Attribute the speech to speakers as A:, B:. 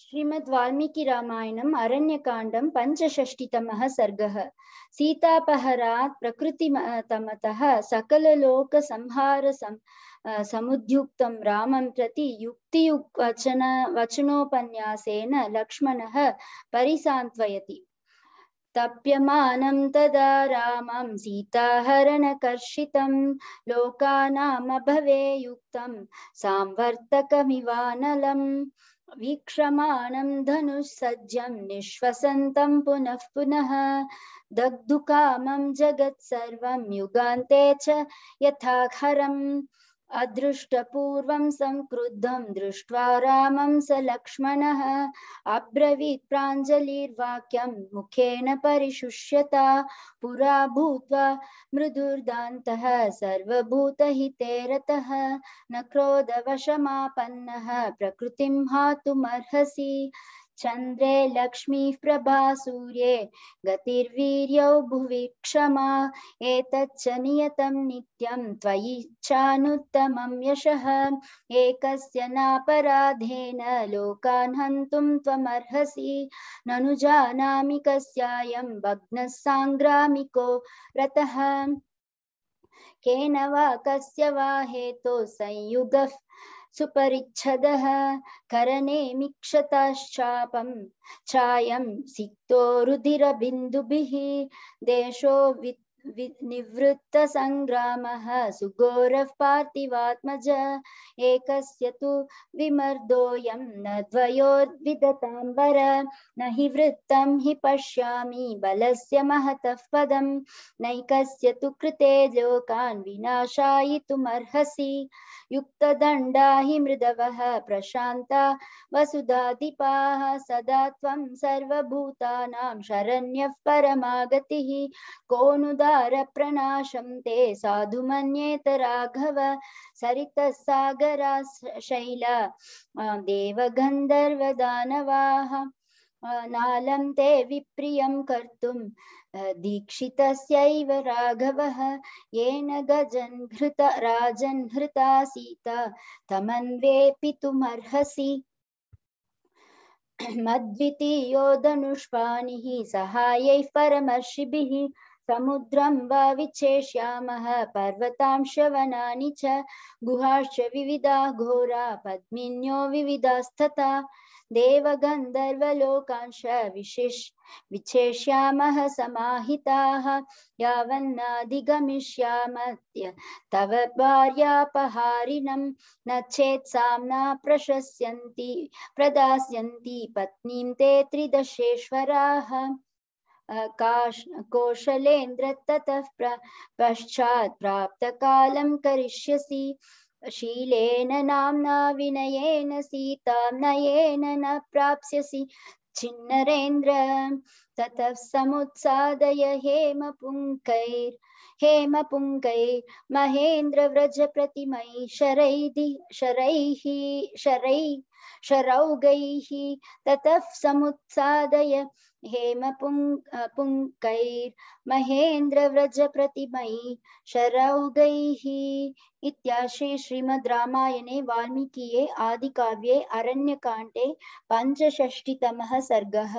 A: श्रीमद् वाल्मीकिरामायणम् अरण्यकाण्डं पञ्चषष्टितमः सर्गः सीतापहरात् प्रकृतितमतः सकललोकसंहारसं समुद्युक्तं रामं प्रति युक्तियुक् वचन वचनोपन्यासेन लक्ष्मणः परिसान्त्वयति तप्यमानं तदा रामं सीताहरणकर्षितं लोकानामभवेयुक्तं सांवर्तकमिवानलं वीक्षमाणं धनुःसज्जं निःश्वसन्तं पुनः पुनः दग्धुकामं जगत्सर्वं युगान्ते च यथाखरम् अदृष्टपूर्व संक्रुद्धम दृष्ट्वा रामं स लक्ष्मण अब्रवीत प्राञ्जलिर्वाक्यं मुखेन परिशुष्यता पुरा भूत मृदुर्दात सर्वूत हितेरथ न क्रोधवशमापन्न प्रकृति हातुमर्हसि चंद्रे लक्ष्मी प्रभा सूर्य गतिर्वीर्यौ भुवि क्षमा एतच्च नियतम नित्यम त्वयिच्छानुत्तमं यश एक नापराधेन लोकान् हन्तुं त्वमर्हसि ननु भग्न सांग्रामिको भग्नः रतः केन वा कस्य वा हेतो संयुगः सुपरिच्छदः करणे मिक्षताश्चापं छायं सिक्तो रुधिरबिन्दुभिः देशो वित् निवृत्तसङ्ग्रामः सुघोरः पार्थिवात्मज एकस्य तु विमर्दोऽयं न द्वयोद्विदताम्बर न हि वृत्तं हि पश्यामि बल से महत पदम नैक कृते लोकान् विनाशायितुमर्हसि युक्तदण्डा हि मृदव प्रशाता वसुधाधिपाः सदा सर्वूता शरण्य परमागति को नुदा संसारप्रणाशं ते साधु मन्येत राघव सरितसागरा शैल देवगन्धर्वदानवाः नालं ते विप्रियं कर्तुं दीक्षितस्यैव राघवः येन गजन् हृत राजन् हृता सीता तमन्वेपितुमर्हसि मद्वितीयो धनुष्पाणिः सहायैः परमर्षिभिः समुद्रम वा विच्छेष्यामः पर्वतां श्रवणानि च गुहाश्च विविधा घोरा पद्मिन्यो विविधास्तथा देवगन्धर्वलोकांश विशेष विच्छेष्यामः समाहिताः यावन्नाधिगमिष्यामत्य तव भार्यापहारिणं न चेत् साम्ना प्रशस्यन्ति प्रदास्यन्ति पत्नीं ते त्रिदशेश्वराः काश कौशलेन्द्र ततः प्राप्त कालम करिष्यसि शीलेन नाम्ना विनयेन सीता नयेन न प्राप्स्यसि छिन्नरेन्द्र ततः समुत्सादय हेमपुङ्कैर् हेमपुङ्गैर्महेन्द्रव्रजप्रतिमैः तत शरैः हेम शरौगैः ततः समुत्सादय व्रज पुङ्कैर्महेन्द्रव्रजप्रतिमयी शरौगैः इत्याशे श्रीमद् रामायणे वाल्मीकिये काव्ये अरण्यकांडे पञ्चषष्टितमः सर्गः